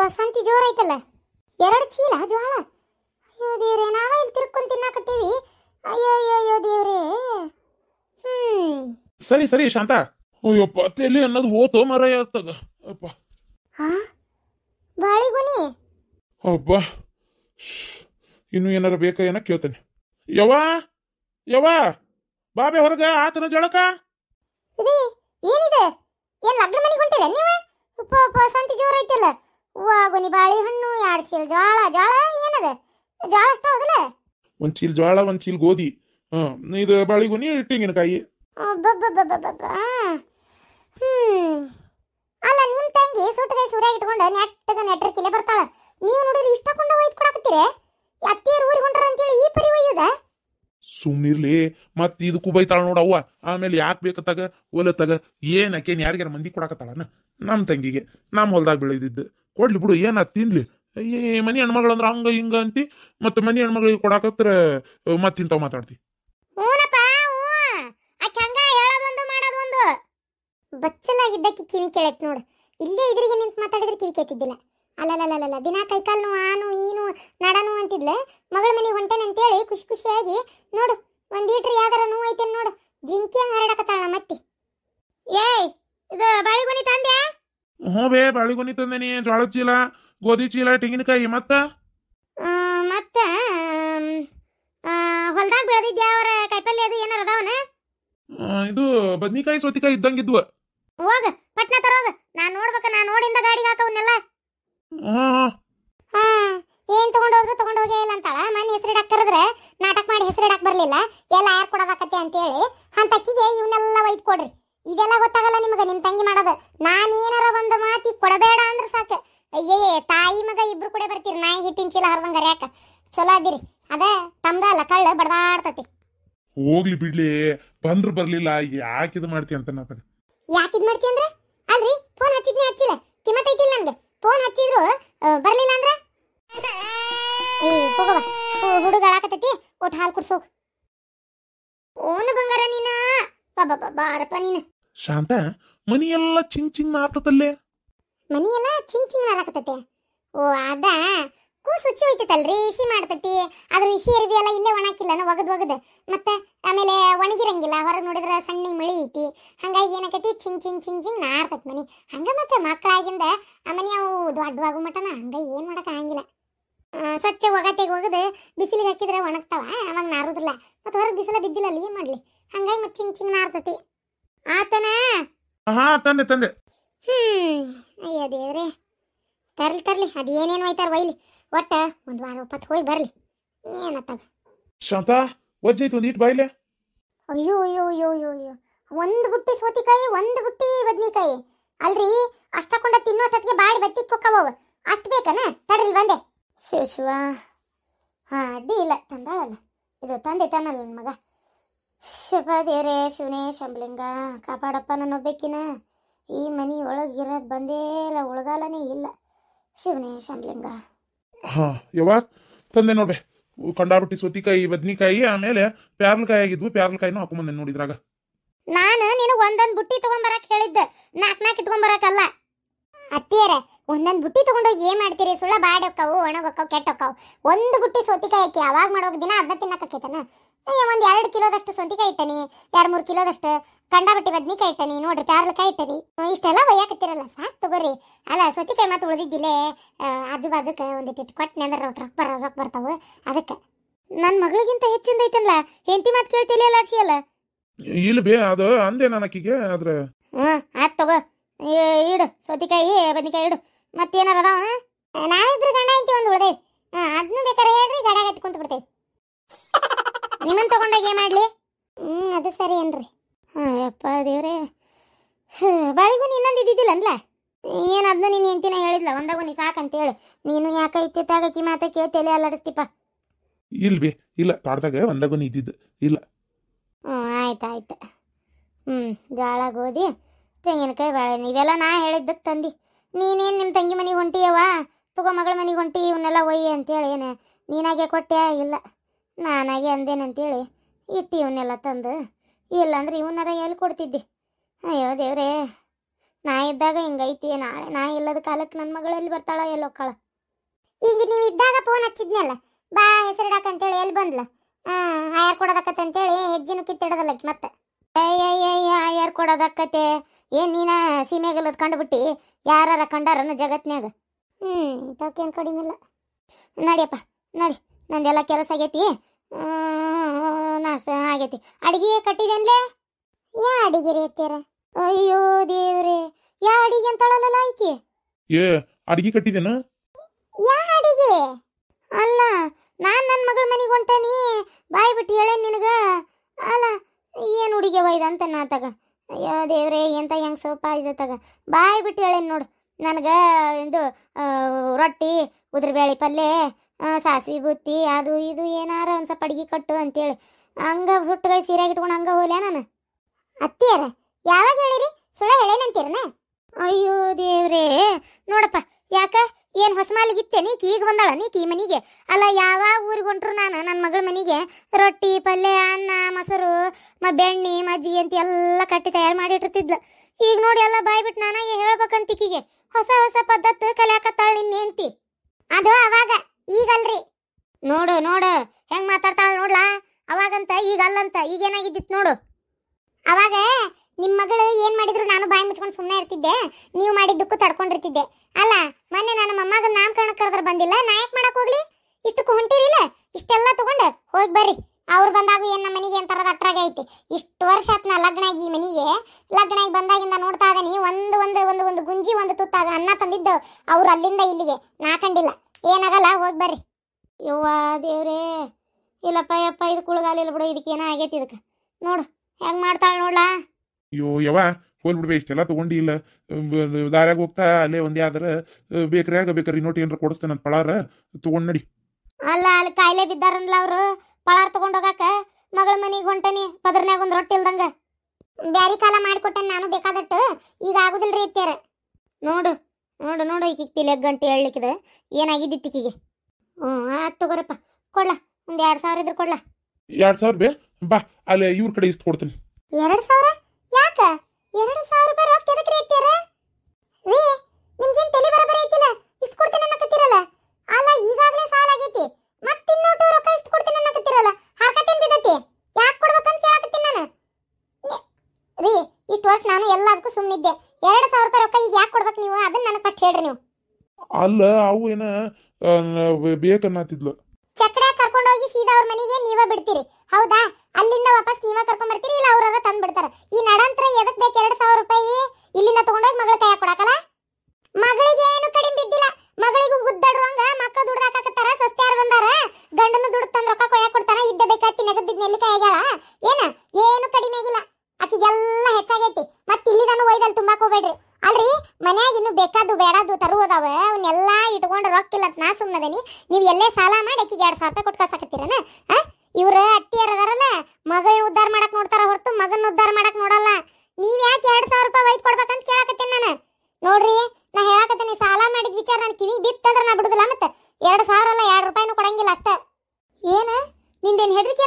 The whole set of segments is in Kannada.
ಬಸಂತಿ ಜೋರ್ ಐತಲ್ಲ ಎರಡು ಚೀಲ ಜ್ವಾಳ ಅಯ್ಯೋ ದೇವ್ರೆ ನಾವ ಇಲ್ಲಿ ತಿರ್ಕೊಂಡು ತಿನ್ನಾಕತ್ತೀವಿ ಅಯ್ಯೋ ಅಯ್ಯೋ ಅಯ್ಯೋ ದೇವ್ರೆ ಹ್ಮ್ ಸರಿ ಸರಿ ಶಾಂತ ಅಯ್ಯಪ್ಪ ತಲೆ ಅನ್ನೋದು ಹೋತು ಮರ ಯಾತದ ಅಪ್ಪ ಹಾ ಬಾಳಿಗುನಿ ಅಬ್ಬ ಇನ್ನು ಏನಾರ ಬೇಕ ಏನ ಕೇಳ್ತೇನೆ ಯವ ಯವ ಬಾಬೆ ಹೊರಗ ಆತನ ಜಳಕ ರೀ ಕೊನಿ ಬಾಳೆಹಣ್ಣು ಎರಡು ಚೀಲ ಜೋಳ ಜೋಳ ಏನದ ಜೋಳ ಅಷ್ಟ ಹೌದಲ್ಲ ಒಂದ್ ಚೀಲ ಜೋಳ ಒಂದ್ ಚೀಲ ಗೋಧಿ ಹ್ಮ್ ಇದು ಬಾಳೆಗೊನಿ ತೆಂಗಿನಕಾಯಿ ಅಲ್ಲ ನಿಮ್ ತಂಗಿ ಸುಟ್ಟದೆ ಸೂರ್ಯಾಗ ಇಟ್ಕೊಂಡು ನೆಟ್ಟಗ ಕಿಲೆ ಬರ್ತಾಳ ನೀವು ನೋಡಿದ್ರೆ ಇಷ್ಟ ಕೊಂಡ ಒಯ್ದು ಕೊಡಕತ್ತೀರಿ ಅತ್ತಿಯರು ಊರಿಗೆ ಹೊಂಟಾರ ಅಂತೇಳಿ ಈ ಪರಿ ಒಯ್ಯುದಾ ಸುಮ್ನಿರ್ಲಿ ಮತ್ ಕುಬೈತಾಳ ಬೈತಾಳ ನೋಡವ್ವ ಆಮೇಲೆ ಯಾಕೆ ಬೇಕತ್ತಾಗ ತಗ ಒಲೆ ತಗ ಏನ್ ಆಕೇನ್ ಯಾರಿಗಾರ ಮಂದಿ ಕೊಡಾಕತ್ತಾಳನ ನಮ್ ತಂಗಿಗೆ ನಮ್ ಹೊಲ್ದಾಗ ಬೆಳೆದಿದ್ದು ಕೊಡ್ಲಿ ಬಿಡು ಏನ ತಿನ್ಲಿ ಏ ಮನಿ ಅಂದ್ರೆ ಹಂಗ ಹಿಂಗ ಅಂತಿ ಮತ್ತೆ ಮನಿ ಹೆಣ್ಮಗಳಿಗೆ ಕೊಡಾಕತ್ರ ಮತ್ ಇಂತಾವ್ ಮಾತಾಡ್ತಿ ಬಚ್ಚಲಾಗಿದ್ದಕ್ಕೆ ಕಿವಿ ಕೇಳತ್ ನೋಡು ಇಲ್ಲೇ ಇದ್ರಿಗೆ ನಿಂತು ಮಾತಾಡಿದ್ರೆ ಕಿವಿ ಕೇತಿದ್ದಿಲ್ಲ ಅಲ್ಲಲ್ಲ ದಿನ ಕೈಕಾಲು ಆನು ಈನು ನಡನು ಅಂತಿದ್ಲೆ ಮಗಳ ಮನೆಗೆ ಹೊಂಟೇನೆ ಅಂತೇಳಿ ಖುಷಿ ಖುಷಿಯಾಗಿ ನೋಡು ಒಂದು ಈಟ್ರಿ ಯಾವ್ದಾರ ನೋವು ಐತೆ ನೋಡು ಜಿಂಕಿ ಹಂಗೆ ಹರಡಕತ್ತಾಳ ಮತ್ತಿ ಏಯ್ ಇದು ಬಾಳಿಗೊನಿ ತಂದೆ ಹ್ಞೂ ಬೇ ಬಾಳಿಗೊನಿ ತಂದೇನಿ ಜೋಳದ ಚೀಲ ಗೋಧಿ ಚೀಲ ತೆಂಗಿನಕಾಯಿ ಮತ್ತೆ ಮತ್ತ ಹೊಲ್ದಾಗ ಬೆಳೆದಿದ್ಯಾ ಅವರ ಕಾಯಿಪಲ್ಲೆ ಅದು ಏನಾರ ಅದಾವನ ಇದು ಬದ್ನಿಕಾಯಿ ಸೌತಿಕಾಯಿ ಇದ್ದಂಗಿದ್ವು ಹೋಗ ಪಟ್ನ ತರೋಗ ನಾನು ನೋಡ್ಬೇಕ ನಾನು ನೋಡಿಂದ ಗಾಡಿಗೆ ಹಾಕವನ್ನೆಲ್ಲ ಏನು ಏನ್ ತಗೊಂಡೋದ್ರು ತಗೊಂಡ್ ಹೋಗೇ ಇಲ್ಲ ಅಂತಾಳ ಮನ್ ಹೆಸರಿಡಕ್ ಕರೆದ್ರೆ ನಾಟಕ ಮಾಡಿ ಹೆಸರಿಡಕ್ ಬರ್ಲಿಲ್ಲ ಎಲ್ಲ ಯಾರು ಕೊಡೋದಾಕತ್ತೆ ಅಂತೇಳಿ ಅಂತಕ್ಕಿಗೆ ಇವನ್ನೆಲ್ಲ ಒಯ್ದು ಕೊಡ್ರಿ ಇದೆಲ್ಲ ಗೊತ್ತಾಗಲ್ಲ ನಿಮಗೆ ನಿಮ್ ತಂಗಿ ಮಾಡೋದು ನಾನೇನಾರ ಒಂದು ಮಾತಿ ಕೊಡಬೇಡ ಅಂದ್ರೆ ಸಾಕು ಅಯ್ಯಯ್ಯ ತಾಯಿ ಮಗ ಇಬ್ರು ಕೂಡ ಬರ್ತೀರಿ ನಾಯಿ ಹಿಟ್ಟಿನ ಚೀಲ ಹರಿದಂಗ ಯಾಕ ಚಲೋ ಅದಿರಿ ಅದ ತಮ್ದ ಕಳ್ಳ ಬಡದಾಡ್ತತಿ ಹೋಗ್ಲಿ ಬಿಡ್ಲಿ ಬಂದ್ರು ಬರ್ಲಿಲ್ಲ ಯಾಕೆ ಮಾಡ್ತಿ ಅಂತ ನಾತ ಯಾಕೆ ಮಾಡ್ತಿ ಅಂದ್ರೆ ಅಲ್ರಿ ಫೋನ್ ಹಚ್ಚಿದ್ನೇ ಹಚ್ಚಿಲ್ಲ ಐತಿಲ್ಲ ನಮ್ಗೆ ಫೋನ್ ಹಚ್ಚಿದ್ರು ಬರ್ಲಿಲ್ಲ ಅಂದ್ರೆ ಹುಡುಗ ಅಳಾಕತ್ತೈತಿ ಒಟ್ಟು ಹಾಲು ಕುಡ್ಸೋ ಓನ ಬಂಗಾರ ನೀನ ಬಾಬಾ ಬಾರಪ್ಪ ನೀನ ಶಾಂತ ಮನಿಯೆಲ್ಲ ಎಲ್ಲ ಚಿಂಗ್ ಚಿಂಗ್ ನಾರ್ತತಲ್ಲೇ ಮನಿಯೆಲ್ಲ ಚಿಂಗ್ ಚಿಂಗ್ ನಾರಾಕತ್ತೈತೆ ಓ ಅದ ಕೂಸು ಹುಚ್ಚಿ ರೀ ಇಸಿ ಮಾಡ್ತೈತಿ ಅದ್ರ ಇಸಿ ಅರಿವಿ ಎಲ್ಲ ಇಲ್ಲೇ ಒಣಾಕಿಲ್ಲ ಒಗದ್ ಒಗದ್ ಮತ್ತೆ ಆಮೇಲೆ ಒಣಗಿರಂಗಿಲ್ಲ ಹೊರಗೆ ನೋಡಿದ್ರೆ ಸಣ್ಣ ಮಳಿ ಐತಿ ಹಂಗಾಗಿ ಏನಾಕತಿ ಚಿಂಗ್ ಚಿಂಗ್ ಚಿಂಗ್ ಚಿಂಗ್ ನಾರ್ತತ್ ಮನಿ ಹಂಗ ಮತ್ತೆ ಮಕ್ಕಳಾಗಿಂದ ಆ ಮನಿ ಅವು ದೊಡ್ಡವಾಗು ಮಟನ ಹಂಗ ಏನು ಮಾಡೋಕ್ಕಾಗಿಲ್ಲ ಸ್ವಚ್ಛ ಒಗತೆಗೆ ಒಗೆದು ಬಿಸಿಲಿಗೆ ಹಾಕಿದ್ರೆ ಒಣಗ್ತಾವ ಅವಾಗ ನಾರುದಿಲ್ಲ ಮತ್ತೆ ಹೊರಗೆ ಬಿಸಿಲ ಬಿದ್ದಿಲ್ಲ ಅಲ್ಲಿ ಏನು ಮಾಡಲಿ ಹಂಗಾಗಿ ಮತ್ತೆ ಚಿಂಗ್ ಚಿಂಗ್ ನಾರ್ತತಿ ಆತನ ಹಾ ತಂದೆ ತಂದೆ ಹ್ಮ್ ಅಯ್ಯ ದೇವ್ರೆ ತರ್ಲಿ ತರ್ಲಿ ಅದು ಏನೇನು ಒಯ್ತಾರ ಒಯ್ಲಿ ಒಟ್ಟ ಒಂದು ವಾರ ಒಪ್ಪತ್ತು ಹೋಗಿ ಬರಲಿ ಏನತ್ತಾಗ ಶಾಂತಾ ಒಜ್ಜೈತು ಒಂದು ಇಟ್ಟು ಬಾಯಿಲೆ ಅಯ್ಯೋ ಅಯ್ಯೋ ಅಯ್ಯೋ ಅಯ್ಯೋ ಅಯ್ಯೋ ಒಂದು ಬುಟ್ಟಿ ಸೋತಿಕಾಯಿ ಒಂದು ಬುಟ್ಟಿ ಬದ್ನಿಕಾಯಿ ಅಲ್ರಿ ಅಷ್ಟಕೊಂಡ ತಿನ್ನೋಷ್ಟೊತ್ತಿಗೆ ಬಾಡಿ ಬತ್ತಿ ಕುಕ್ಕವ ಅಷ್ಟು ಬೇಕನ ತಡ್ರಿ ಬಂದೆ ಶಿವ ಶಿವ ಹಾಂ ಅಡ್ಡಿ ಇಲ್ಲ ತಂದಾಳಲ್ಲ ಇದು ತಂದೆ ತಾನಲ್ಲ ನನ್ನ ಮಗ ಶಿವ ದೇವರೇ ಶಿವನೇ ಶಂಬಲಿಂಗ ಕಾಪಾಡಪ್ಪ ನಾನು ಒಬ್ಬಕಿನ ಈ ಮನೆ ಒಳಗಿರೋದು ಬಂದೇ ಇಲ್ಲ ಉಳ್ಗಾಲನೇ ಇಲ್ಲ ಶಿವನೇ ಶಂಬಲಿಂಗ ಹಾ ಯವ್ವ ತಂದೆ ನೋಡ್ರಿ ರೊಟ್ಟಿ ಸೌತಿಕಾಯಿ ಬದ್ನಿಕಾಯಿ ಆಮೇಲೆ ಪ್ಯಾರಲಕಾಯಿ ಆಗಿದ್ವು ಪ್ಯಾರ್ಲಕಾಯಿನೂ ಹಾಕೊಂಬಂದೆ ನೋಡಿದ್ರಾಗ ನಾನು ನೀನು ಒಂದೊಂದು ಬುಟ್ಟಿ ತಗೊಂಬರಕ್ ಹೇಳಿದ್ದೆ ನಾಲ್ಕು ನಾಲ್ಕು ಬರಕಲ್ಲ ಅತ್ತಿಯರ ಒಂದೊಂದು ಬುಟ್ಟಿ ತಗೊಂಡೋಗಿ ಏನ್ ಮಾಡ್ತೀರಿ ಸುಳ್ಳ ಬಾಡಕ್ಕವು ಒಣಗೊಕ್ಕವು ಕೆಟ್ಟಕ್ಕವು ಒಂದು ಬುಟ್ಟಿ ಸೌತಿಕಾಯಿ ಹಾಕಿ ಅವಾಗ ಮಾಡೋಕ್ ದಿನ ಅದನ್ನ ತಿನ್ನಕ್ಕಾಕೈತನ ಒಂದು ಎರಡು ಕಿಲೋದಷ್ಟು ಸೊಂಟಿಕಾಯಿ ಇಟ್ಟನಿ ಎರಡು ಮೂರು ಕಿಲೋದಷ್ಟು ಕಂಡಾಬಟ್ಟಿ ಬದ್ನಿಕಾಯಿ ಇಟ್ಟನಿ ನೋಡ್ರಿ ಪ್ಯಾರ್ಲಕಾಯಿ ಇಟ್ಟನಿ ಇಷ್ಟೆಲ್ಲ ಒಯ್ಯಾಕತ್ತಿರಲ್ಲ ಸಾಕು ತಗೋರಿ ಅಲ್ಲ ಸೊತಿಕಾಯಿ ಮತ್ತೆ ಉಳಿದಿದ್ದಿಲ್ಲೇ ಆಜು ಬಾಜುಕ್ಕೆ ಒಂದಿಟ್ಟು ಕೊಟ್ಟನೆ ಅಂದ್ರೆ ರೊಕ್ಕ ಬರ ರೊಕ್ಕ ಬರ್ತಾವೆ ಅದಕ್ಕೆ ನನ್ನ ಮಗಳಿಗಿಂತ ಹೆಚ್ಚಿಂದ ಐತಲ್ಲ ಹೆಂಡತಿ ಮಾತು ಕೇಳ್ತಿಲ್ಲ ಲಾಡ್ಸಿ ಅಲ್ಲ ಇಲ್ಲ ಬೇ ಅದು ಅಂದೆ ಅಕ್ಕಿಗೆ ಆದ್ರೆ ಹ್ಞೂ ಆಯ್ತು ತಗೋ ಇಡು ಸೌತಿಕಾಯಿ ಬದ್ನಿಕಾಯಿ ಇಡು ಮತ್ತೇನಾರ ಅದಾವ ನಾವಿಬ್ರು ಗಂಡ ಐತಿ ಒಂದು ಉಳ್ದೇವಿ ಹಾಂ ಅದನ್ನು ಬೇಕಾರೆ ಹೇಳ್ರಿ ಗಡಾಗ ಹತ್ಕೊಂತ ಬಿಡ್ತೇವೆ ನಿಮ್ಮನ್ನ ತಗೊಂಡಾಗ ಏನು ಮಾಡಲಿ ಹ್ಞೂ ಅದು ಸರಿ ಏನ್ರಿ ಹಾಂ ಯಪ್ಪ ದೇವ್ರೆ ಬಾಳಿಗೂ ಇನ್ನೊಂದು ಅಂದ್ಲ ಏನು ಅದ್ನ ನೀನು ಹೆಂಡ್ತಿನ ಹೇಳಿದ್ಲ ಒಂದಾಗ ನೀ ಹೇಳಿ ನೀನು ಯಾಕ ಯಾಕೆ ಕಿ ಮಾತ ಕೇಳ್ತೇಲೆ ಅಲ್ಲಾಡಿಸ್ತಿಪ್ಪ ಇಲ್ಬಿ ಇಲ್ಲ ತೋಟದಾಗ ನೀ ಇದ್ದಿದ್ದು ಇಲ್ಲ ಹ್ಞೂ ಆಯ್ತು ಆಯ್ತು ಹ್ಞೂ ಜಾಳ ಗೋಧಿ ತೆಂಗಿನಕಾಯಿ ಬಾಳೆ ಇವೆಲ್ಲ ನಾ ಹೇಳಿದ್ದಕ್ಕೆ ತಂದಿ ನೀನೇನು ನಿಮ್ಮ ತಂಗಿ ಮನೆಗೆ ಹೊಂಟಿಯವಾ ತಗೋ ಮಗಳ ಮನೆಗೆ ಹೊಂಟಿ ಇವನ್ನೆಲ್ಲ ಒಯ್ಯಿ ಅಂತೇಳಿ ಏನು ನೀನಾಗೆ ಕೊಟ್ಟೆ ಇಲ್ಲ ನಾನಾಗೆ ಅಂದೇನಂತೇಳಿ ಇಟ್ಟು ಇವನ್ನೆಲ್ಲ ತಂದು ಇಲ್ಲಾಂದ್ರೆ ಇವನಾರ ಎಲ್ಲಿ ಕೊಡ್ತಿದ್ದೆ ಅಯ್ಯೋ ದೇವ್ರೇ ನಾ ಇದ್ದಾಗ ಹಿಂಗೈತಿ ನಾಳೆ ನಾ ಇಲ್ಲದ ಕಾಲಕ್ಕೆ ನನ್ನ ಮಗಳು ಎಲ್ಲಿ ಬರ್ತಾಳ ಎಲ್ಲೋಕ್ಕಾಳ ಈಗ ನೀವು ಇದ್ದಾಗ ಫೋನ್ ಹಚ್ಚಿದ್ನಲ್ಲ ಬಾ ಹೆಸರಿಡಾಕಂತೇಳಿ ಎಲ್ಲಿ ಬಂದ್ಲ ಅಂತೇಳಿ ಕೊಡೋದಕ್ಕಂತೇಳಿ ಹೆಜ್ಜೆನು ಕಿತ್ತಿಡೋದಲ್ಲ ಮತ್ತೆ ಯಾರು ಕೊಡೋದಕ್ಕತೆ ಏನ್ ನೀನ ಸೀಮೆಗಲ್ಲದ ಕಂಡುಬಿಟ್ಟಿ ಯಾರ ಕಂಡಾರನು ಜಗತ್ನ್ಯಾಗ ಹ್ಞೂ ತೋಕೇನು ಕಡಿಮೆ ನಡಿಯಪ್ಪ ನಡಿ ನಂದೆಲ್ಲ ಕೆಲಸ ಆಗೈತಿ ನಾಶ ಆಗೈತಿ ಅಡಿಗೆ ಕಟ್ಟಿದೆ ಯಾ ಅಡಿಗೆ ರೀ ಅಯ್ಯೋ ದೇವ್ರೆ ಯಾ ಅಡಿಗೆ ಅಂತಳಲ್ಲ ಐಕಿ ಏ ಅಡಿಗೆ ಕಟ್ಟಿದೇನ ಯಾ ಅಡಿಗೆ ಅಲ್ಲ ನಾನು ನನ್ನ ಮಗಳ ಮನೆಗೆ ಹೊಂಟೇನಿ ಬಾಯ್ ಬಿಟ್ಟು ಹೇಳೇ ನಿನಗ ಅಲ್ಲ ಏನು ಹುಡುಗಿ ಅಂತ ನಾ ತಗ ಅಯ್ಯೋ ದೇವ್ರೆ ಎಂತ ಹೆಂಗ್ ಸೋಪ ಇದೆ ತಗ ಬಾಯ್ ಬಿಟ್ಟು ಹೇಳೇನು ನೋಡು ನನಗೆ ಇದು ರೊಟ್ಟಿ ಉದ್ರಬೇಳಿ ಪಲ್ಲೆ ಸಾಸ್ವಿ ಬುತ್ತಿ ಅದು ಇದು ಏನಾರ ಒಂದು ಸ್ವಲ್ಪ ಅಡ್ಗೆ ಕಟ್ಟು ಅಂತೇಳಿ ಹಂಗೆ ಹುಟ್ಟುಗೈ ಸೀರೆ ಇಟ್ಕೊಂಡು ಹಂಗೆ ಹೋಲ್ಯ ನಾನು ಅತ್ತಿಯರ ಯಾವಾಗ ಹೇಳಿರಿ ಸುಳ ಹೇಳೇನಂತೀರನ ಅಯ್ಯೋ ದೇವ್ರೇ ನೋಡಪ್ಪ ಯಾಕ ಏನು ಹೊಸ ಮಾಲಿಗಿತ್ತೆ ನೀಕ್ ಈಗ ಬಂದಾಳ ನೀಕಿ ಈ ಮನೆಗೆ ಅಲ್ಲ ಯಾವ ಊರಿಗೆ ಹೊಂಟ್ರು ನಾನು ನನ್ನ ಮಗಳ ಮನೆಗೆ ರೊಟ್ಟಿ ಪಲ್ಯ ಅನ್ನ ಮೊಸರು ಮ ಬೆಣ್ಣೆ ಮಜ್ಜಿಗೆ ಅಂತ ಎಲ್ಲ ಕಟ್ಟಿ ತಯಾರು ಮಾಡಿ ಇಟ್ಟಿರ್ತಿದ್ಲು ಈಗ ನೋಡಿ ಎಲ್ಲ ಬಾಯ್ಬಿಟ್ಟು ನಾನು ಹೇಳ್ಬೇಕಂತಿಕಿಗೆ ಹೊಸ ಹೊಸ ಪದ್ಧತಿ ಕಲಿಯಾಕತ್ತಾಳ ನಿನ್ನೆ ಅಂತಿ ಅದು ಅವಾಗ ಈಗಲ್ರಿ ನೋಡು ನೋಡು ಹೆಂಗ್ ಮಾತಾಡ್ತಾಳ ನೋಡ್ಲಾ ಅವಾಗಂತ ಈಗ ಅಲ್ಲಂತ ನೋಡು ಅವಾಗ ನಿಮ್ಮ ಮಗಳು ಏನು ಮಾಡಿದ್ರು ನಾನು ಬಾಯಿ ಮುಚ್ಕೊಂಡು ಸುಮ್ಮನೆ ಇರ್ತಿದ್ದೆ ನೀವು ಮಾಡಿದ್ದಕ್ಕೂ ತಡ್ಕೊಂಡಿರ್ತಿದ್ದೆ ಅಲ್ಲ ಮೊನ್ನೆ ನನ್ನ ಮೊಮ್ಮಗ ನಾಮಕರಣ ಕರೆದ್ರೆ ಬಂದಿಲ್ಲ ನಾ ಯಾಕೆ ಮಾಡಕ್ ಹೋಗ್ಲಿ ಇಷ್ಟಕ್ಕೂ ಹೊಂಟಿರಿಲ್ಲ ಇಷ್ಟೆಲ್ಲ ತಗೊಂಡು ಹೋಗಿ ಬರ್ರಿ ಅವ್ರು ಬಂದಾಗ ಏನು ನಮ್ಮ ಮನೆಗೆ ಅಂತಾರದ ಅಟ್ರಾಗ ಐತಿ ಇಷ್ಟು ವರ್ಷ ಆತ್ನ ಲಗ್ನ ಆಗಿ ಮನೆಗೆ ಲಗ್ನ ಆಗಿ ಬಂದಾಗಿಂದ ನೋಡ್ತಾ ಇದೀನಿ ಒಂದು ಒಂದು ಒಂದು ಒಂದು ಗುಂಜಿ ಒಂದು ತುತ್ತಾಗ ಅನ್ನ ತಂದಿದ್ದು ಅವ್ರು ಅಲ್ಲಿಂದ ಇಲ್ಲಿಗೆ ನಾ ಕಂಡಿಲ್ಲ ಏನಾಗಲ್ಲ ಹೋಗಿ ಬರ್ರಿ ಯವ್ವ ದೇವ್ರೇ ಇಲ್ಲಪ್ಪ ಯಪ್ಪ ಇದು ಕುಳಗಾಲಿಲ್ಲ ಬಿಡು ಇದಕ್ಕೆ ಏನೋ ಆಗೈತಿ ಇದಕ್ಕೆ ನೋಡು ಹೆಂಗೆ ಮಾಡ್ತಾಳೆ ನೋಡ್ಲಾ ಅಯ್ಯೋ ಯವ್ವ ಹೋಲ್ ಬಿಡ್ಬೇ ಇಷ್ಟೆಲ್ಲ ತಗೊಂಡಿ ಇಲ್ಲ ದಾರ್ಯಾಗ ಹೋಗ್ತಾ ಅಲ್ಲೇ ಒಂದೇ ಆದ್ರೆ ಬೇಕ್ರಿಯಾಗ ಬೇಕಾರೆ ಇನ್ನೊಟ್ಟು ಏನಾರ ಕೊಡಿಸ್ತೇನೆ ಅಂತ ಪಳಾರ ತಗೊಂಡು ನಡಿ ಅಲ್ಲ ಅಲ್ಲಿ ಕಾಯಿಲೆ ಬಿದ್ದಾರಲ್ಲ ಅವರು ಪಳಾರ ತಗೊಂಡು ಹೋಗಾಕ ಮಗಳ ಮನೆಗೆ ಹೊಂಟನಿ ಪದರ್ನ್ಯಾಗ ಒಂದು ರೊಟ್ಟಿ ಇಲ್ದಂಗೆ ಬ್ಯಾರಿ ಕಾಲ ಮಾಡಿಕೊಟ್ಟೆ ನಾನು ಬೇಕಾದಟ್ಟು ಈಗ ಆಗುದಿಲ್ರಿ ಇತ್ತ್ಯಾರ ನೋಡು ನೋಡು ನೋಡು ಈಕಿಗೆ ಲೆಗ್ ಗಂಟೆ ಹೇಳಲಿಕ್ಕಿದೆ ಏನಾಗಿದ್ದಿತ್ತಿಕಿಗೆ ಹ್ಞೂ ಆಯ್ತು ತಗೋರಪ್ಪ ಕೊಡ್ಲಾ ಒಂದು ಎರಡು ಸಾವಿರ ಇದ್ರೆ ಕೊಡ್ಲಾ ಎರಡು ಸಾವಿರ ಬೇ ಬಾ ಅಲ್ಲಿ ಇವ್ರ ಕಡೆ ಇಸ್ಕೊಡ್ತೀನಿ ಎರಡು ಸಾವಿರ ಯಾಕೆ ಎರಡು ಸಾವಿರ ರೂಪಾಯಿ ರೊಕ್ಕ ಎದಕ್ಕೆ ರೀ على عونا انا بياك نعتدل ಬರಂಗಿಲ್ಲ ಅಷ್ಟ ಏನ ನಿಂದೇನು ಹೆದರಿಕೆ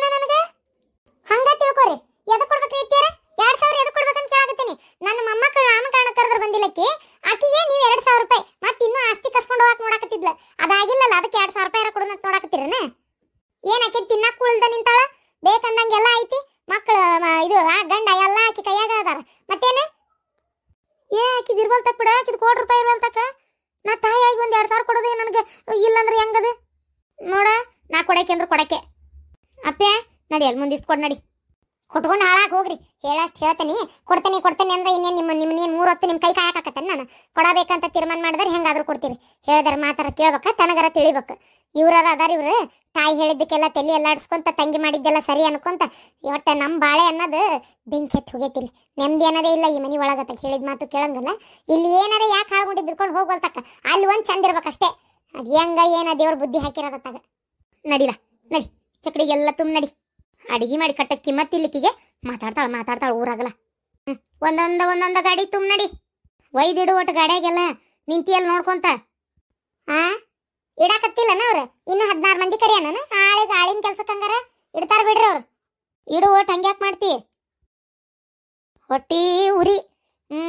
ಅಪ್ಪೆ ನಡಿ ಅಲ್ಲಿ ಮುಂದಿಷ್ಟು ಕೊಡ್ ನಡಿ ಕೊಟ್ಕೊಂಡು ಹಾಳಾಗಿ ಹೋಗ್ರಿ ಹೇಳಷ್ಟು ಹೇಳ್ತೀನಿ ಕೊಡ್ತೇನೆ ಕೊಡ್ತೇನೆ ಅಂದ್ರೆ ಇನ್ನೇನು ನಿಮ್ಮ ನಿಮ್ಮನೇನು ಮೂರು ಹೊತ್ತು ನಿಮ್ಮ ಕೈ ಕಾಯಕಾಕತ್ತೇನೆ ನಾನು ಕೊಡಬೇಕಂತ ತೀರ್ಮಾನ ಮಾಡಿದ್ರೆ ಹೆಂಗಾದ್ರೂ ಕೊಡ್ತೀವಿ ಹೇಳಿದ್ರೆ ಮಾತಾರ ಕೇಳ್ಬೇಕು ತನಗರ ತಿಳಿಬೇಕು ಇವ್ರಾರ ಅದಾರ ಇವ್ರು ತಾಯಿ ಹೇಳಿದ್ದಕ್ಕೆಲ್ಲ ತಲೆ ಆಡಿಸ್ಕೊಂತ ತಂಗಿ ಮಾಡಿದ್ದೆಲ್ಲ ಸರಿ ಅನ್ಕೊಂತ ಒಟ್ಟು ನಮ್ಮ ಬಾಳೆ ಅನ್ನೋದು ಬೆಂಕಿ ಎತ್ತು ನೆಮ್ಮದಿ ಅನ್ನೋದೇ ಇಲ್ಲ ಈ ಮನೆ ಒಳಗತ್ತ ಹೇಳಿದ ಮಾತು ಕೇಳಂಗಲ್ಲ ಇಲ್ಲಿ ಏನಾರ ಯಾಕೆ ಹಾಳ್ಗೊಂಡು ಬಿದ್ಕೊಂಡು ಹೋಗ್ಬಲ್ತಕ್ಕ ಅಲ್ಲಿ ಒಂದು ಚಂದ ಅಷ್ಟೇ ಅದು ಹೆಂಗ ಏನ ದೇವ್ರ ಬುದ್ಧಿ ಹಾಕಿರೋದತ್ತಾಗ ನಡಿಲ್ಲ ನಡಿ ಚಕಡಿಗೆಲ್ಲ ತುಂಬ ನಡಿ ಅಡಿಗೆ ಮಾಡಿ ಕಟ್ಟಕ್ಕೆ ಮತ್ತಿಲ್ಲಿಕ್ಕಿಗೆ ಮಾತಾಡ್ತಾಳೆ ಮಾತಾಡ್ತಾಳೆ ಊರಾಗಲ್ಲ ಹ್ಞೂ ಒಂದೊಂದ ಒಂದೊಂದ ಗಾಡಿ ತುಂಬ ನಡಿ ಒಯ್ದಿಡು ಒಟ್ಟು ಗಾಡಿಯಾಗೆಲ್ಲ ನಿಂತಿಯಲ್ಲಿ ನೋಡ್ಕೊಂತ ಹಾಂ ಇಡಕತ್ತಿಲ್ಲನ ಅವ್ರು ಇನ್ನು ಹದಿನಾರು ಮಂದಿ ಕರಿಯನ ಆಳಿಗೆ ಆಳಿನ ಕೆಲ್ಸಕ್ಕೆ ಹಂಗಾರ ಇಡ್ತಾರ ಬಿಡ್ರಿ ಅವ್ರು ಇಡು ಒಟ್ಟು ಹಂಗ್ಯಾಕೆ ಮಾಡ್ತಿ ಹೊಟ್ಟಿ ಉರಿ ಹ್ಞೂ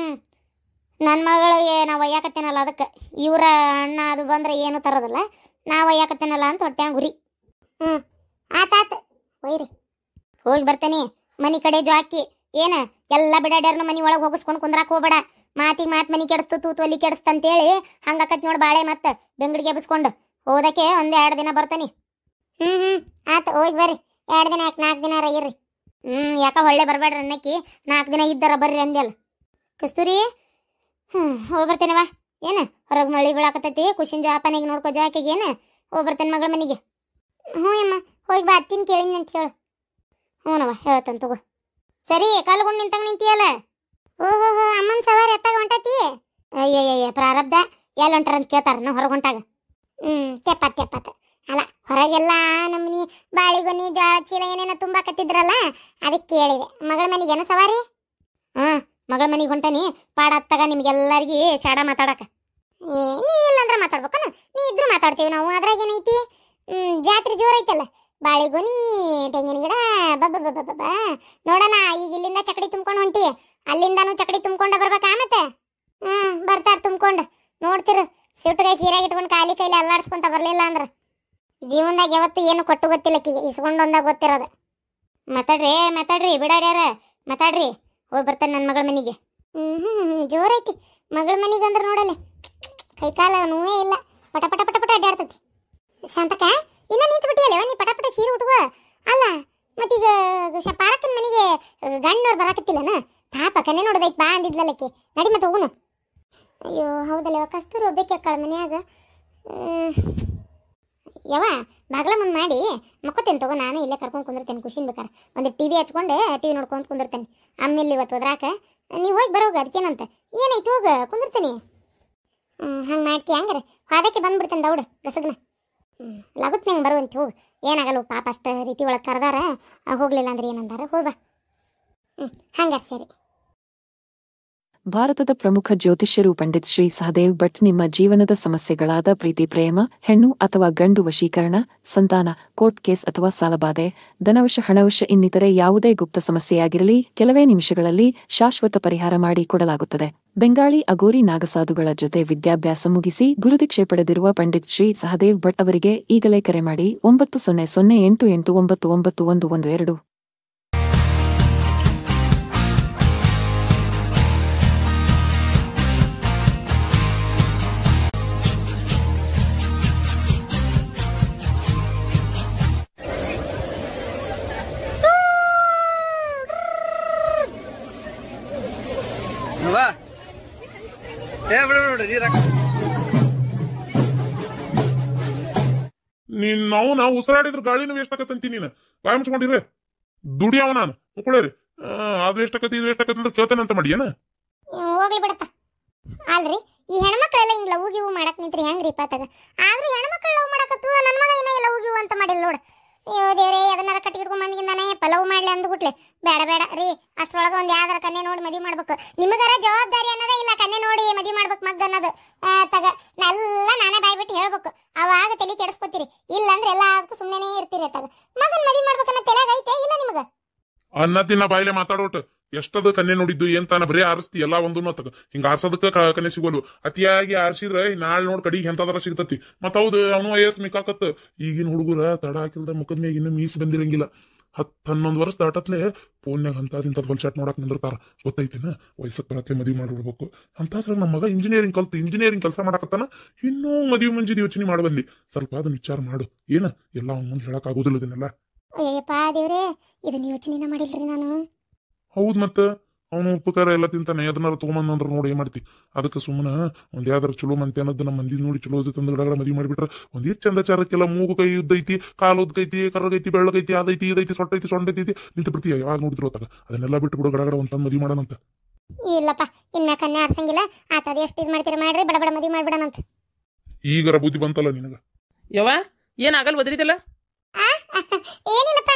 ನನ್ನ ಮಗಳಿಗೆ ನಾವು ಒಯ್ಯಾಕತ್ತೇನಲ್ಲ ಅದಕ್ಕೆ ಇವರ ಅಣ್ಣ ಅದು ಬಂದ್ರೆ ಏನು ತರೋದಲ್ಲ ನಾವು ಒಯ್ಯಾಕತ್ತೇನಲ್ಲ ಅಂತ ಹೊಟ್ಟೆ ಉರಿ ಹ್ಞೂ ಆತಾತ ಒಯ್ರಿ ಹೋಗಿ ಬರ್ತೇನೆ ಮನಿ ಕಡೆ ಜಾಕಿ ಏನ ಎಲ್ಲ ಬಿಡಾಡ್ಯಾರ ಮನಿ ಒಳಗೆ ಹೋಗಿಸ್ಕೊಂಡು ಕುಂದ್ರಾಕ್ ಹೋಗ್ಬೇಡ ಮಾತಿಗೆ ಮಾತು ಮನಿ ಕೆಡಿಸ್ತು ತೂತು ಅಲ್ಲಿ ಕೆಡಿಸ್ತಂತೇಳಿ ಹಂಗಾಕತ್ ನೋಡಿ ಬಾಳೆ ಮತ್ತೆ ಬೆಂಗಡಿಗೆ ಎಬ್ಸ್ಕೊಂಡು ಹೋದಕ್ಕೆ ಒಂದು ಎರಡು ದಿನ ಬರ್ತೇನೆ ಹ್ಞೂ ಹ್ಞೂ ಆತ ಹೋಗಿ ಬರ್ರಿ ಎರಡು ದಿನ ಯಾಕೆ ನಾಲ್ಕು ದಿನ ಅರ ಇರ್ರಿ ಹ್ಞೂ ಯಾಕ ಹೊಳ್ಳೆ ಬರಬೇಡ್ರಿ ಅನ್ನಕ್ಕಿ ನಾಲ್ಕು ದಿನ ಇದ್ದಾರ ಬರ್ರಿ ಅಂದೆಲ್ಲ ಕಸ್ತೂರಿ ಹ್ಞೂ ಹೋಗಿ ವಾ ಏನು ಹೊರಗೆ ಮಳಿ ಬೀಳಾಕತ್ತೈತಿ ಖುಷಿನ ಜಾಪನಿಗೆ ನೋಡ್ಕೋ ಜಾಕಿಗೆ ಏನು ಹೋಗಿ ಮಗಳ ಮನೆಗೆ ಹ್ಞೂ ಅಮ್ಮ ಹೋಗಿ ಬಾ ಅತ್ತಿನ ಕೇಳಿನಿ ಅಂತ ಹೇಳು ಹ್ಞೂನವ ಹೇಳ್ತಾನೆ ತಗೋ ಸರಿ ಕಲ್ಗೊಂಡು ನಿಂತಾಗ ನಿಂತಿಯಲ್ಲ ಓ ಹೋ ಅಮ್ಮನ ಸವಾರಿ ಎತ್ತಾಗ ಹೊಂಟತಿ ಅಯ್ಯ ಪ್ರಾರಬ್ಧ ಎಲ್ಲಿ ಅಂತ ಕೇಳ್ತಾರ ನಾವು ಹೊರಗೆ ಹೊಂಟಾಗ ಹ್ಞೂ ತೆಪ್ಪ ತೆಪ್ಪತ್ತ ಅಲ್ಲ ಹೊರಗೆಲ್ಲ ನಮ್ಮನಿ ಬಾಳಿಗೊನಿ ಜೋಳ ಚೀಲ ಏನೇನೋ ತುಂಬ ಕತ್ತಿದ್ರಲ್ಲ ಅದಕ್ಕೆ ಕೇಳಿದೆ ಮಗಳ ಮನೆಗೆ ಏನೋ ಸವಾರಿ ಹಾಂ ಮಗಳ ಮನೆಗೆ ಹೊಂಟನಿ ಪಾಡ ಹತ್ತಾಗ ನಿಮ್ಗೆಲ್ಲರಿಗೆ ಚಾಡ ಮಾತಾಡಕ ನೀ ಇಲ್ಲಂದ್ರೆ ಮಾತಾಡ್ಬೇಕನ ನೀ ಇದ್ರೂ ಮಾತಾಡ್ತೀವಿ ನಾವು ಅದ್ರಾಗ ಏನೈತಿ ಜಾತ್ರೆ ಜೋರೈತಲ್ಲ ಬಾಳಿಗೋನಿ ತೆಂಗಿನ ಗಿಡ ಬಬ್ಬ ನೋಡೋಣ ಈಗ ಇಲ್ಲಿಂದ ಚಕಡಿ ತುಂಬ್ಕೊಂಡು ಹೊಂಟಿ ಅಲ್ಲಿಂದನೂ ಚಕಡಿ ತುಂಬ್ಕೊಂಡ ಬರ್ಬೇಕಾ ಮತ್ತೆ ಹ್ಮ್ ಬರ್ತಾರ ತುಂಬ್ಕೊಂಡು ನೋಡ್ತಿರು ಸಿಟ್ಟುಗೈ ಸೀರೆ ಇಟ್ಕೊಂಡು ಖಾಲಿ ಕೈಲಿ ಅಲ್ಲಾಡ್ಸ್ಕೊಂತ ಬರ್ಲಿಲ್ಲ ಅಂದ್ರೆ ಜೀವನದಾಗ ಯಾವತ್ತು ಏನು ಕೊಟ್ಟು ಗೊತ್ತಿಲ್ಲ ಇಸ್ಕೊಂಡು ಇಸ್ಕೊಂಡೊಂದಾಗ ಗೊತ್ತಿರೋದ ಮಾತಾಡ್ರಿ ಮಾತಾಡ್ರಿ ಬಿಡಾಡ್ಯಾರ ಮಾತಾಡ್ರಿ ಹೋಗಿ ಬರ್ತಾನೆ ನನ್ನ ಮಗಳ ಮನೆಗೆ ಹ್ಮ್ ಹ್ಞೂ ಜೋರೈತಿ ಮಗಳ ಮನೆಗೆ ಅಂದ್ರೆ ನೋಡಲ್ಲ ಕೈಕಾಲ ನೋವೇ ಇಲ್ಲ ಪಟ ಪಟ ಪಟ ಪಟ ಅಡ್ಡಾಡ್ತತಿ ಶಾಂತಕ್ಕ ಇನ್ನ ನಿಂತು ಬಿಟ್ಟಿಯಲ್ಲ ನೀ ಪಟ ಪಟ ಸೀರೆ ಉಟ್ಕೋ ಅಲ್ಲ ಮತ್ತೀಗ ಪಾರಕ್ಕನ ಮನೆಗೆ ಗಂಡನವ್ರು ಬರಾಕತ್ತಿಲ್ಲನ ಪಾಪ ಕನೆ ನೋಡೋದೈತ್ ಬಾ ಅಂದಿದ್ಲಲ್ಲಕ್ಕೆ ನಡಿ ಮತ್ತೆ ಹೋಗುನು ಅಯ್ಯೋ ಹೌದಲ್ಲ ಕಸ್ತೂರು ಒಬ್ಬಕ್ಕೆ ಮನ್ಯಾಗ ಯವ ಬಾಗ್ಲ ಮುಂದೆ ಮಾಡಿ ಮಕ್ಕೋತೇನೆ ತಗೋ ನಾನು ಇಲ್ಲೇ ಕರ್ಕೊಂಡು ಕುಂದಿರ್ತೇನೆ ಖುಷಿನ್ ಬೇಕಾರೆ ಒಂದು ಟಿ ವಿ ಹಚ್ಕೊಂಡೆ ಟಿ ವಿ ನೋಡ್ಕೊಂಡು ಕುಂದಿರ್ತೇನೆ ಆಮೇಲೆ ಇವತ್ತು ಹೋದ್ರಾಕ ನೀವು ಹೋಗಿ ಬರೋಗ ಅದಕ್ಕೇನಂತ ಏನೈತೆ ಹೋಗ ಕುಂದಿರ್ತೀನಿ ಹಂಗೆ ಮಾಡ್ತೀಯ ಹಂಗಾರೆ ಕಾದಕ್ಕೆ ಬಂದ್ಬಿಡ್ತೇನೆ ದೌಡ್ ಗಸಗ್ನ ಲಗತ್ ನಂಗೆ ಬರುವಂತ ಹೋಗಿ ಏನಾಗಲ್ಲ ಪಾಪ ಅಷ್ಟು ರೀತಿ ಒಳಗೆ ಕರೆದಾರ ಹೋಗ್ಲಿಲ್ಲ ಅಂದ್ರೆ ಏನಂದಾರ ಹೋಗ್ಬಾ ಹ್ಞೂ ಹಂಗಾರೆ ಸರಿ ಭಾರತದ ಪ್ರಮುಖ ಜ್ಯೋತಿಷ್ಯರು ಪಂಡಿತ್ ಶ್ರೀ ಸಹದೇವ್ ಭಟ್ ನಿಮ್ಮ ಜೀವನದ ಸಮಸ್ಯೆಗಳಾದ ಪ್ರೀತಿ ಪ್ರೇಮ ಹೆಣ್ಣು ಅಥವಾ ಗಂಡು ವಶೀಕರಣ ಸಂತಾನ ಕೋರ್ಟ್ ಕೇಸ್ ಅಥವಾ ಸಾಲಬಾಧೆ ಧನವಶ ಹಣವಶ ಇನ್ನಿತರೆ ಯಾವುದೇ ಗುಪ್ತ ಸಮಸ್ಯೆಯಾಗಿರಲಿ ಕೆಲವೇ ನಿಮಿಷಗಳಲ್ಲಿ ಶಾಶ್ವತ ಪರಿಹಾರ ಮಾಡಿ ಕೊಡಲಾಗುತ್ತದೆ ಬೆಂಗಾಳಿ ಅಗೋರಿ ನಾಗಸಾಧುಗಳ ಜೊತೆ ವಿದ್ಯಾಭ್ಯಾಸ ಮುಗಿಸಿ ಗುರುದೀಕ್ಷೆ ಪಡೆದಿರುವ ಪಂಡಿತ್ ಶ್ರೀ ಸಹದೇವ್ ಭಟ್ ಅವರಿಗೆ ಈಗಲೇ ಕರೆ ಮಾಡಿ ಒಂಬತ್ತು ಸೊನ್ನೆ ಸೊನ್ನೆ ಎಂಟು ಎಂಟು ಒಂಬತ್ತು ಒಂಬತ್ತು ಒಂದು ಒಂದು ಎರಡು ನೀನ್ ನಾವು ನಾವು ಉಸಿರಾಡಿದ್ರು ಗಾಳಿನ ವೇಸ್ಟ್ ಆಕತ್ತಂತಿ ನೀನು ಬಾಯಿ ಮುಚ್ಕೊಂಡಿರ ದುಡಿಯವ ನಾನು ಮುಕ್ಕೊಳ್ಳೇರಿ ಅದು ವೇಸ್ಟ್ ಇದು ವೇಸ್ಟ್ ಆಕತಿ ಅಂತ ಕೇಳ್ತೇನೆ ಅಂತ ಮಾಡಿ ಹೋಗ್ಲಿ ಬಿಡಪ್ಪ ಅಲ್ರಿ ಈ ಹೆಣ್ಮಕ್ಳೆಲ್ಲ ಹಿಂಗ್ ಲವ್ ಗಿವ್ ಮಾಡಕ್ ನಿಂತ್ರಿ ಹೆಂಗ್ರಿ ಪಾತಾಗ ಆದ್ರೂ ಹೆಣ್ಮಕ್ಳು ಲವ್ ಮಾಡಕತ್ತು ನನ್ನ ಮಗ ಏನ ಲವ್ ಗಿವ್ ಅಂತ ಮಾಡಿಲ್ಲ ನೋಡ್ ದೇವ್ರೇ ಅದನ್ನಾರ ಕಟ್ಟಿಗಿಡ್ಕೊಂಡ್ ಬಂದಿಂದಾನೆ ಪಲವ್ ಮಾಡ್ಲಿ ಅಂದ್ಬಿಟ್ಲೆ ಬೇಡ ಬೇಡ ರೀ ಅಷ್ಟ್ರೊಳಗ ಒಂದ್ ಯಾವ್ದಾರ ಕನ್ನೆ ನೋಡಿ ಮದಿ ಮಾಡ್ಬೇಕು ನಿಮಗಾರ ಜವಾಬ್ದಾರಿ ಅನ್ನೋದೇ ಇಲ್ಲ ಕಣ್ಣೆ ನೋಡಿ ಮದಿ ಮಾಡ್ಬೇಕು ಮದ್ದು ಅನ್ನೋದು ತಗ ಎಲ್ಲ ನಾನೇ ಬಾಯ್ಬಿಟ್ಟು ಬಿಟ್ಟು ಹೇಳ್ಬೇಕು ಅವಾಗ ತಲೆ ಕೆಡಿಸ್ಕೊತೀರಿ ಇಲ್ಲ ಅಂದ್ರೆ ಎಲ್ಲ ಅದಕ್ಕೂ ಸುಮ್ಮನೆ ಇರ್ತೀರಿ ತಗ ಮಗನ್ ಮದಿ ಮಾಡ್ಬೇಕನ್ನ ತಲೆಯಾಗ ಐತೆ ಇಲ್ಲ ನಿಮಗ ಅನ್ನ ತಿನ್ನ ಬಾಯಿಲೆ ಮಾತಾಡೋಟ್ ಎಷ್ಟದ ಕನ್ನೆ ನೋಡಿದ್ದು ಏನ್ ಬರೀ ಆರಿಸ್ತಿ ಎಲ್ಲಾ ಒಂದು ತಗ ಹಿಂಗ ಆರ್ಸದಕ್ಕ ಕನ್ನೆ ಸಿಗೋಲು ಅತಿಯಾಗಿ ಆರಿಸಿದ್ರೆ ನಾಳೆ ನೋಡ್ ಕಡಿಗೆ ಎಂತದ್ರ ಸಿಗ್ತತಿ ಮತ್ತ ಹೌದು ಅವನು ಐ ಎಸ್ ಈಗಿನ ಹುಡುಗರ ತಡ ಹಾಕಿಲ್ದ ಮುಖದ ಮೇಗಿನ ಮೀಸ್ ಬಂದಿರಂಗಿಲ್ಲ ಹತ್ತು ಹನ್ನೊಂದು ವರ್ಷ ದಾಟತ್ಲೆ ಫೋನ್ಯಾಗ ಅಂತದಿಂತದ್ ಒಂದು ಚಾಟ್ ನೋಡಕ್ ನಿಂದಿರ್ತಾರ ಗೊತ್ತೈತಿನ ವಯಸ್ಸಕ್ಕೆ ಬರತ್ತೆ ಮದುವೆ ಮಾಡಿಬಿಡ್ಬೇಕು ಅಂತಾದ್ರೆ ನಮ್ಮ ಮಗ ಇಂಜಿನಿಯರಿಂಗ್ ಕಲ್ತು ಇಂಜಿನಿಯರಿಂಗ್ ಕೆಲಸ ಮಾಡಕತ್ತಾನ ಇನ್ನೂ ಮದುವೆ ಮುಂಜಿದ ಯೋಚನೆ ಮಾಡಬಲ್ಲಿ ಸ್ವಲ್ಪ ಅದನ್ನ ವಿಚಾರ ಮಾಡು ಏನ ಎಲ್ಲ ಅವ್ನ ಮುಂದೆ ಹೇಳಕ್ ಆಗೋದಿಲ್ಲ ಇದನ್ನೆಲ್ಲ ಅಯ್ಯಪ್ಪ ದೇವ್ರೆ ಇದನ್ನ ಮಾಡಿಲ್ರಿ ನಾನು ಹೌದ್ ಮತ್ತ ಅವನು ಉಪಕಾರ ಎಲ್ಲ ತಿಂತಾನೆ ಅದನ್ನಾರು ಅಂದ್ರೆ ನೋಡಿ ಏನ್ ಮಾಡ್ತಿ ಅದಕ್ಕೆ ಸುಮ್ಮನೆ ಒಂದ್ ಯಾವ್ದಾರ ಚಲೋ ಮಂತೆ ಅನ್ನೋದು ನಮ್ಮ ಮಂದಿ ನೋಡಿ ಚಲೋ ಅಂದ್ರೆ ಗಡಗಡ ಮದಿ ಮಾಡಿಬಿಟ್ರೆ ಚಂದ ಚಾರಕ್ಕೆಲ್ಲ ಮೂಗು ಕೈ ಉದ್ದೈತಿ ಕಾಲು ಉದ್ದೈತಿ ಕರಗೈತಿ ಬೆಳ್ಳಗೈತಿ ಅದೈತಿ ಇದೈತಿ ಸೊಟ್ಟೈತಿ ಸೊಂಡೈತಿ ನಿಂತು ಬಿಡ್ತೀಯ ಯಾವಾಗ ನೋಡಿದ್ರು ಅತ್ತಾಗ ಅದನ್ನೆಲ್ಲ ಬಿಟ್ಟು ಬಿಡು ಗಡಗಡ ಒಂದ್ ತಂದು ಮದಿ ಇಲ್ಲಪ್ಪ ಇನ್ನ ಕನ್ಯಾ ಆರ್ಸಂಗಿಲ್ಲ ಆತ ಅದ ಎಷ್ಟು ಇದು ಮಾಡ್ತೀರಿ ಮಾಡ್ರಿ ಬಡಬಡ ಮದಿ ಮಾಡ್ಬಿಡಣಂತ ಈಗರ ಬುದ್ಧಿ ಬಂತಲ್ಲ ನಿನಗ ಯವ್ವ ಏನಾಗಲ್ ಒದರಿದಲ್ಲ ಏನಿಲ್ಲಪ್ಪ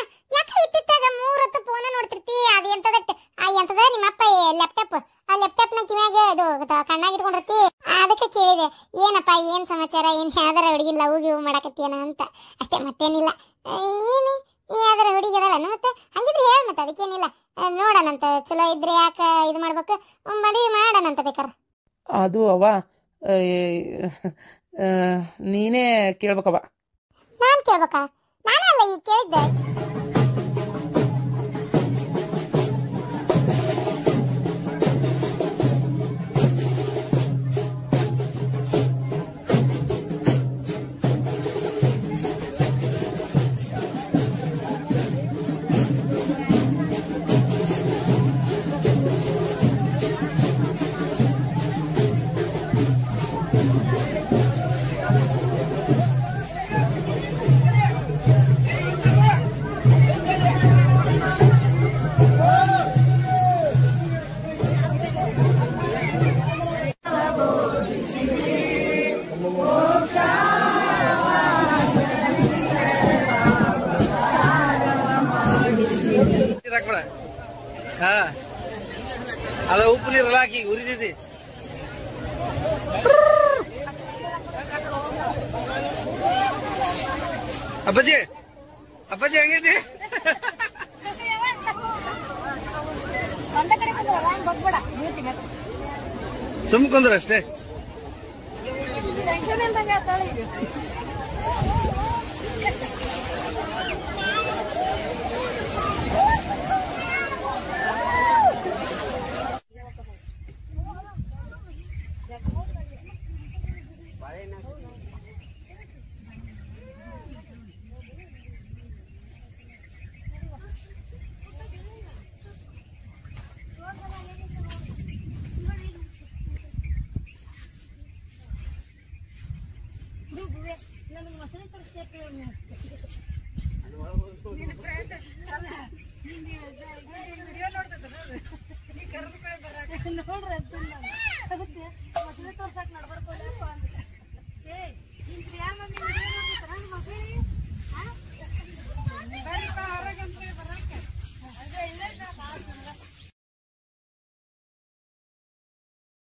ಅಂತದ ನಿಮ್ಮಪ್ಪ ಲ್ಯಾಪ್ಟಾಪ್ ಆ ಲ್ಯಾಪ್ಟಾಪ್ ನ ಕಿವ್ಯಾಗ ಅದು ಕಣ್ಣಾಗಿ ಇಟ್ಕೊಂಡಿರ್ತಿ ಅದಕ್ಕೆ ಕೇಳಿದೆ ಏನಪ್ಪ ಏನ್ ಸಮಾಚಾರ ಏನ್ ಯಾವ್ದಾರ ಹುಡುಗಿ ಲವ್ ಗಿವ್ ಮಾಡಾಕತ್ತೀನ ಅಂತ ಅಷ್ಟೇ ಮತ್ತೇನಿಲ್ಲ ಏನು ಯಾವ್ದಾರ ಹುಡುಗಿ ಅದಲ್ಲ ಮತ್ತೆ ಹಂಗಿದ್ರೆ ಹೇಳ ಮತ್ತೆ ಅದಕ್ಕೇನಿಲ್ಲ ನೋಡೋಣಂತ ಚಲೋ ಇದ್ರೆ ಯಾಕೆ ಇದು ಮಾಡ್ಬೇಕು ಮದುವೆ ಮಾಡೋಣಂತ ಬೇಕಾರ ಅದು ಅವ ನೀನೇ ಕೇಳ್ಬೇಕವ ನಾನು ಕೇಳ್ಬೇಕಾ ನಾನಲ್ಲ ಈ ಕೇಳಿದ್ದೆ ಸುಮ್ಕೊಂದ್ರ ಅಷ್ಟೇ